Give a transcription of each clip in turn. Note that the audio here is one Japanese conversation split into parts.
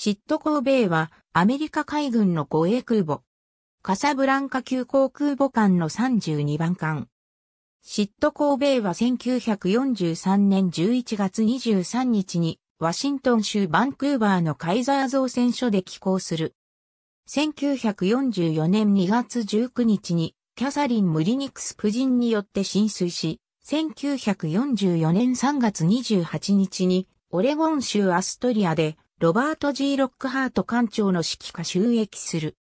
シットコーベイはアメリカ海軍の護衛空母。カサブランカ急航空母艦の32番艦。シットコーベイは1943年11月23日にワシントン州バンクーバーのカイザー造船所で寄港する。1944年2月19日にキャサリン・ムリニクス夫人によって浸水し、1944年3月28日にオレゴン州アストリアでロバート・ G・ ロックハート艦長の指揮下収益する。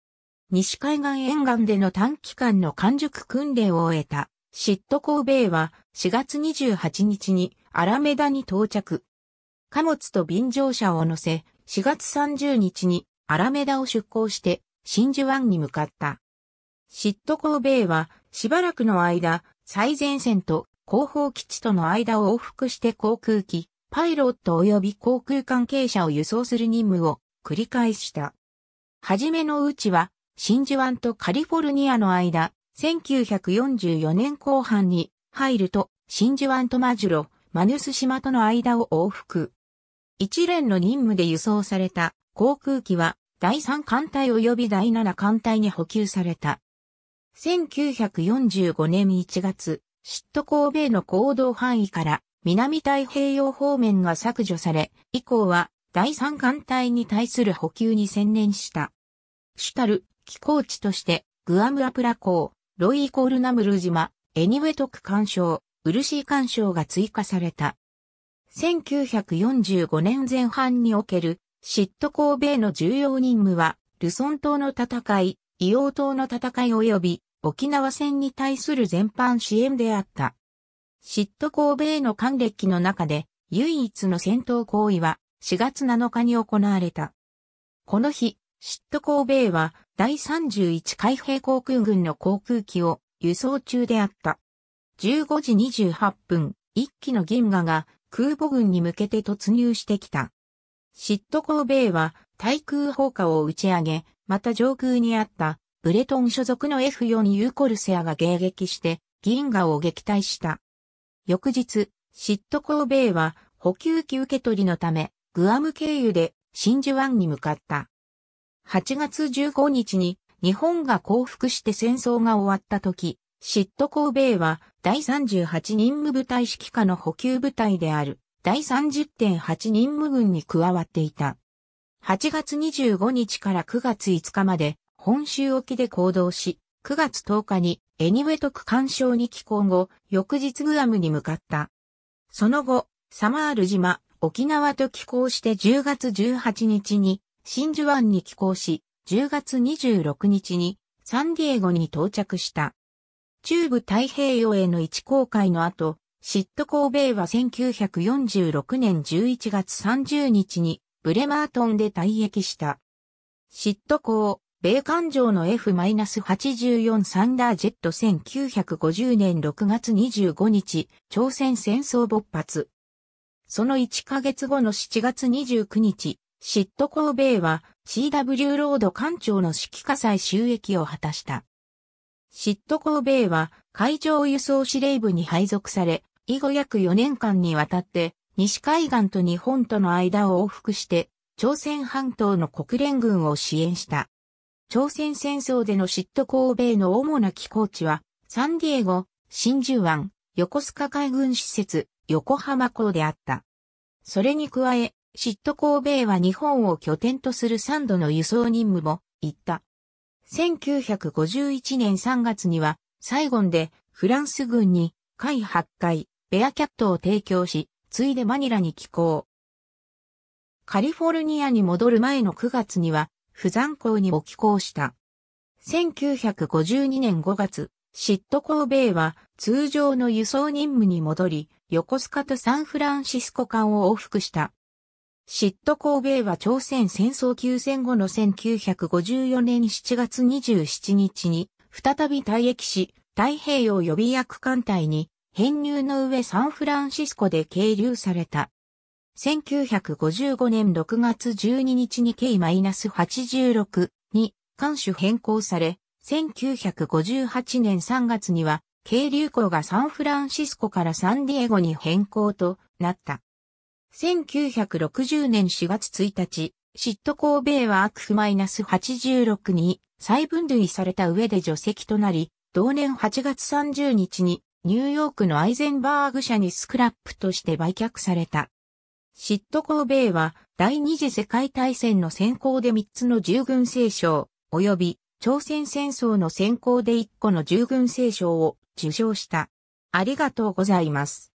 西海岸沿岸での短期間の完熟訓練を終えた、シットコーベイは4月28日にアラメダに到着。貨物と便乗車を乗せ、4月30日にアラメダを出港して、真珠湾に向かった。シットコーベイはしばらくの間、最前線と後方基地との間を往復して航空機、パイロット及び航空関係者を輸送する任務を繰り返した。はじめのうちは、真珠湾とカリフォルニアの間、1944年後半に入ると、真珠湾とマジュロ、マヌス島との間を往復。一連の任務で輸送された航空機は、第3艦隊及び第7艦隊に補給された。1945年1月、シット神戸の行動範囲から南太平洋方面が削除され、以降は第三艦隊に対する補給に専念した。主たる寄港地として、グアムアプラ港、ロイイコールナムル島、エニウェトク干渉、ウルシー干渉が追加された。1945年前半における、シット港米の重要任務は、ルソン島の戦い、イオウ島の戦い及び、沖縄戦に対する全般支援であった。シト・コ神戸への還歴の中で、唯一の戦闘行為は4月7日に行われた。この日、シコー神戸は第31海兵航空軍の航空機を輸送中であった。15時28分、1機の銀河が空母軍に向けて突入してきた。シコー神戸は対空砲火を打ち上げ、また上空にあったブレトン所属の F4 ユーコルセアが迎撃して銀河を撃退した。翌日、シットコーベイは補給機受け取りのため、グアム経由で真珠湾に向かった。8月15日に日本が降伏して戦争が終わった時、シットコーベイは第38任務部隊指揮下の補給部隊である第30.8任務軍に加わっていた。8月25日から9月5日まで本州沖で行動し、9月10日にエニウェト区干渉に寄港後、翌日グアムに向かった。その後、サマール島、沖縄と寄港して10月18日に真珠湾に寄港し、10月26日にサンディエゴに到着した。中部太平洋への一航海の後、シットコーベイは1946年11月30日にブレマートンで退役した。シットコ米艦上の F-84 サンダージェット1950年6月25日、朝鮮戦争勃発。その1ヶ月後の7月29日、シットコ米は CW ロード艦長の指揮火災収益を果たした。シットコ米は海上輸送司令部に配属され、以後約4年間にわたって西海岸と日本との間を往復して朝鮮半島の国連軍を支援した。朝鮮戦争での嫉妬抗米の主な寄港地は、サンディエゴ、真珠湾、横須賀海軍施設、横浜港であった。それに加え、嫉妬抗米は日本を拠点とする3度の輸送任務も、行った。1951年3月には、サイゴンでフランス軍に海8回、ベアキャットを提供し、ついでマニラに寄港。カリフォルニアに戻る前の9月には、不山港にも寄港した。1952年5月、シットコーベイは通常の輸送任務に戻り、横須賀とサンフランシスコ間を往復した。シットコーベイは朝鮮戦争休戦後の1954年7月27日に再び退役し、太平洋予備役艦隊に編入の上サンフランシスコで係留された。1955年6月12日に K-86 に艦種変更され、1958年3月には、軽流行がサンフランシスコからサンディエゴに変更となった。1960年4月1日、シット港米はアクフ -86 に再分類された上で除籍となり、同年8月30日にニューヨークのアイゼンバーグ社にスクラップとして売却された。シットコーベイは第二次世界大戦の先行で3つの従軍聖章及び朝鮮戦争の先行で1個の従軍聖章を受賞した。ありがとうございます。